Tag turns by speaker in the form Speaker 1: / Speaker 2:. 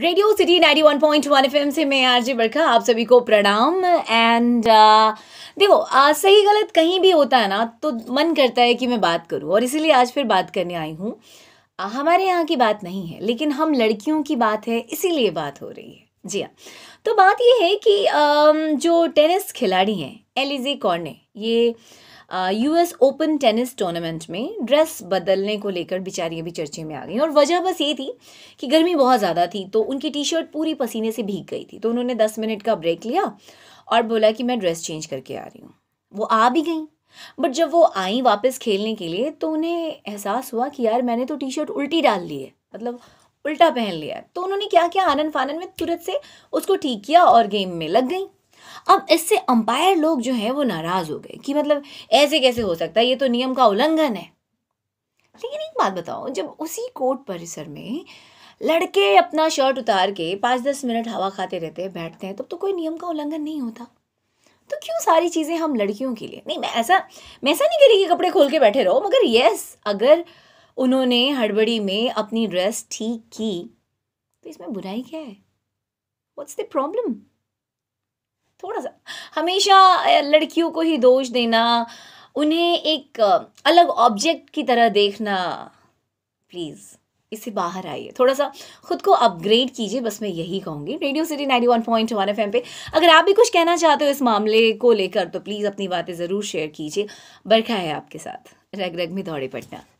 Speaker 1: radio city 91.1 M से मैं RJ बरखा आप सभी को प्रणाम एंड uh, देखो uh, सही गलत कहीं भी होता है ना तो मन करता है कि मैं बात करूं और इसीलिए आज फिर बात करने आई हूं uh, हमारे यहाँ की बात नहीं है लेकिन हम लड़कियों की बात है इसीलिए बात हो रही है जी हाँ तो बात यह है कि जो टेनिस खिलाड़ी हैं एलिजे कॉर्ने ये यूएस ओपन टेनिस टूर्नामेंट में ड्रेस बदलने को लेकर बेचारियाँ भी चर्चे में आ गई और वजह बस ये थी कि गर्मी बहुत ज़्यादा थी तो उनकी टी शर्ट पूरी पसीने से भीग गई थी तो उन्होंने दस मिनट का ब्रेक लिया और बोला कि मैं ड्रेस चेंज करके आ रही हूँ वो आ भी गई बट जब वो आई वापस खेलने के लिए तो उन्हें एहसास हुआ कि यार मैंने तो टी शर्ट उल्टी डाल ली है मतलब उल्टा पहन लिया तो उन्होंने क्या किया आनंद फानन में तुरंत से उसको ठीक किया और गेम में लग गई अब इससे अंपायर लोग जो है वो नाराज हो गए कि मतलब ऐसे कैसे हो सकता है ये तो नियम का उल्लंघन है लेकिन एक बात बताओ जब उसी कोर्ट परिसर में लड़के अपना शर्ट उतार के पाँच दस मिनट हवा खाते रहते हैं बैठते हैं तब तो कोई नियम का उल्लंघन नहीं होता तो क्यों सारी चीज़ें हम लड़कियों के लिए नहीं मैं ऐसा मैं ऐसा नहीं कह रही कि कपड़े खोल के बैठे रहो मगर यस अगर उन्होंने हड़बड़ी में अपनी ड्रेस ठीक की तो इसमें बुराई क्या है व्हाट्स द प्रॉब्लम थोड़ा सा हमेशा लड़कियों को ही दोष देना उन्हें एक अलग ऑब्जेक्ट की तरह देखना प्लीज़ इससे बाहर आइए थोड़ा सा खुद को अपग्रेड कीजिए बस मैं यही कहूँगी radio city ninety one point one F पे अगर आप भी कुछ कहना चाहते हो इस मामले को लेकर तो प्लीज़ अपनी बातें ज़रूर शेयर कीजिए बरखा है आपके साथ रग रग में दौड़े पटना